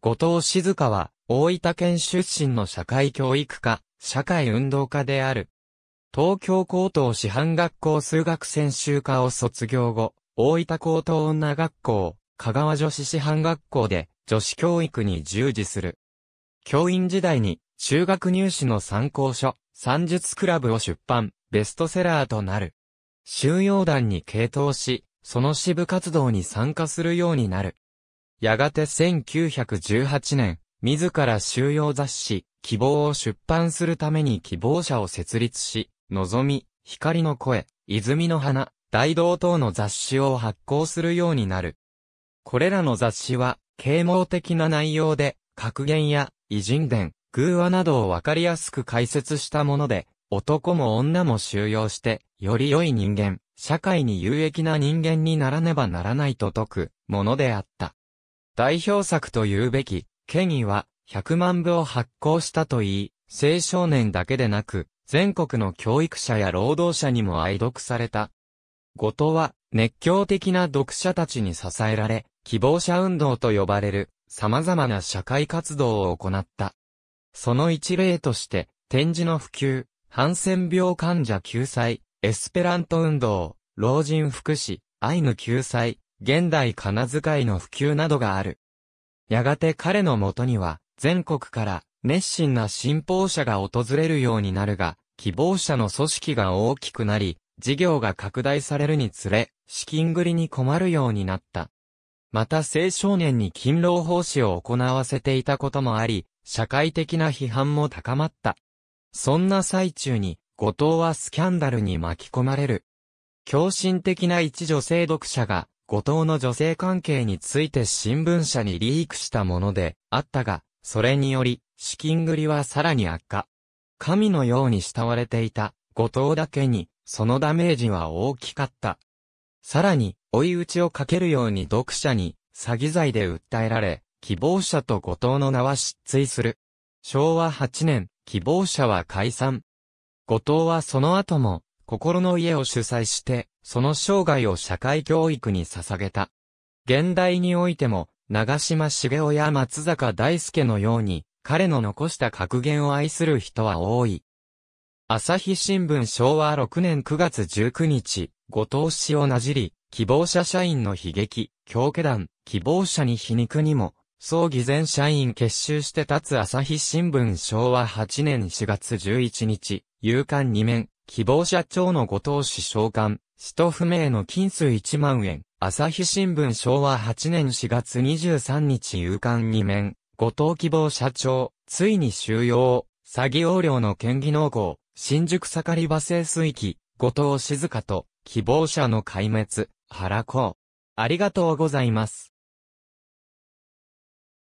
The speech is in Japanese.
後藤静香は、大分県出身の社会教育家、社会運動家である。東京高等師範学校数学専修科を卒業後、大分高等女学校、香川女子師範学校で女子教育に従事する。教員時代に中学入試の参考書、算術クラブを出版、ベストセラーとなる。収容団に傾倒し、その支部活動に参加するようになる。やがて1918年、自ら収容雑誌、希望を出版するために希望者を設立し、望み、光の声、泉の花、大道等の雑誌を発行するようになる。これらの雑誌は、啓蒙的な内容で、格言や、偉人伝、偶話などをわかりやすく解説したもので、男も女も収容して、より良い人間、社会に有益な人間にならねばならないと説く、ものであった。代表作と言うべき、権威は、100万部を発行したといい、青少年だけでなく、全国の教育者や労働者にも愛読された。後藤は、熱狂的な読者たちに支えられ、希望者運動と呼ばれる、様々な社会活動を行った。その一例として、展示の普及、ハンセン病患者救済、エスペラント運動、老人福祉、アイヌ救済、現代仮名遣いの普及などがある。やがて彼のもとには、全国から熱心な信奉者が訪れるようになるが、希望者の組織が大きくなり、事業が拡大されるにつれ、資金繰りに困るようになった。また青少年に勤労奉仕を行わせていたこともあり、社会的な批判も高まった。そんな最中に、後藤はスキャンダルに巻き込まれる。狂信的な一女性読者が、後藤の女性関係について新聞社にリークしたものであったが、それにより、資金繰りはさらに悪化。神のように慕われていた、後藤だけに、そのダメージは大きかった。さらに、追い打ちをかけるように読者に、詐欺罪で訴えられ、希望者と後藤の名は失墜する。昭和8年、希望者は解散。後藤はその後も、心の家を主催して、その生涯を社会教育に捧げた。現代においても、長島茂雄や松坂大輔のように、彼の残した格言を愛する人は多い。朝日新聞昭和6年9月19日、後藤氏をなじり、希望者社員の悲劇、狂気団、希望者に皮肉にも、葬儀前社員結集して立つ朝日新聞昭和8年4月11日、夕刊2面、希望者長の後藤氏召喚、使途不明の金数1万円、朝日新聞昭和8年4月23日夕刊2面、後藤希望社長、ついに収容、詐欺横領の県議農校、新宿盛り場清水域、後藤静香と、希望者の壊滅、原子。ありがとうございます。